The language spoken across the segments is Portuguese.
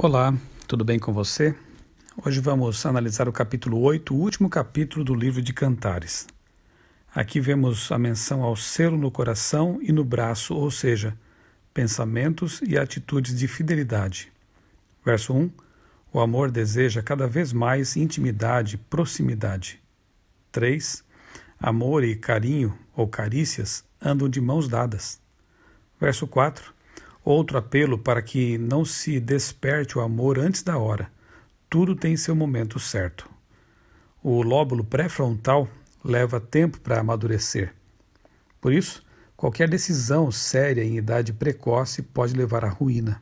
Olá, tudo bem com você? Hoje vamos analisar o capítulo 8, o último capítulo do livro de Cantares. Aqui vemos a menção ao selo no coração e no braço, ou seja, pensamentos e atitudes de fidelidade. Verso 1: O amor deseja cada vez mais intimidade, proximidade. 3. Amor e carinho, ou carícias, andam de mãos dadas. Verso 4: Outro apelo para que não se desperte o amor antes da hora. Tudo tem seu momento certo. O lóbulo pré-frontal leva tempo para amadurecer. Por isso, qualquer decisão séria em idade precoce pode levar à ruína.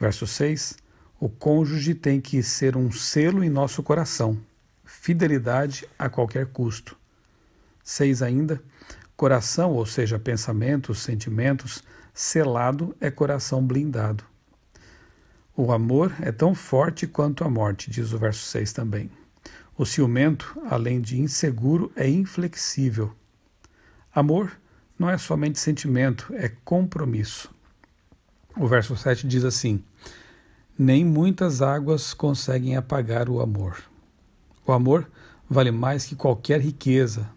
Verso 6: O cônjuge tem que ser um selo em nosso coração, fidelidade a qualquer custo. 6 ainda: coração, ou seja, pensamentos, sentimentos, selado é coração blindado. O amor é tão forte quanto a morte, diz o verso 6 também. O ciumento, além de inseguro, é inflexível. Amor não é somente sentimento, é compromisso. O verso 7 diz assim: Nem muitas águas conseguem apagar o amor. O amor vale mais que qualquer riqueza.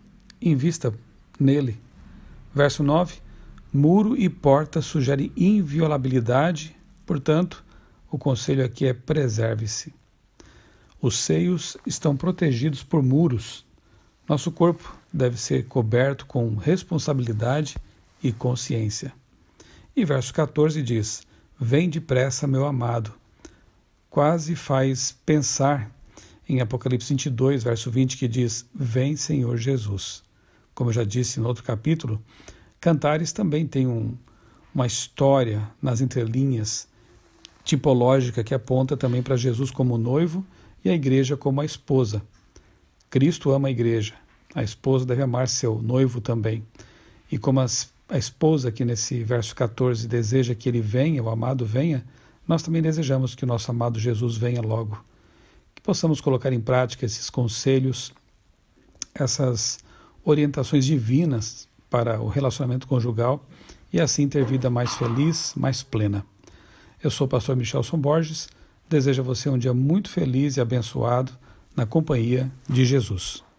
Invista nele. Verso 9: Muro e porta sugerem inviolabilidade, portanto, o conselho aqui é preserve-se. Os seios estão protegidos por muros. Nosso corpo deve ser coberto com responsabilidade e consciência. E verso 14 diz: Vem depressa, meu amado. Quase faz pensar em Apocalipse 22, verso 20, que diz: Vem, Senhor Jesus. Como eu já disse no outro capítulo, Cantares também tem um, uma história nas entrelinhas tipológica que aponta também para Jesus como noivo e a igreja como a esposa. Cristo ama a igreja, a esposa deve amar seu noivo também. E como as, a esposa que nesse verso 14 deseja que ele venha, o amado venha, nós também desejamos que o nosso amado Jesus venha logo. Que possamos colocar em prática esses conselhos, essas orientações divinas para o relacionamento conjugal e assim ter vida mais feliz, mais plena. Eu sou o pastor Michelson Borges, desejo a você um dia muito feliz e abençoado na companhia de Jesus.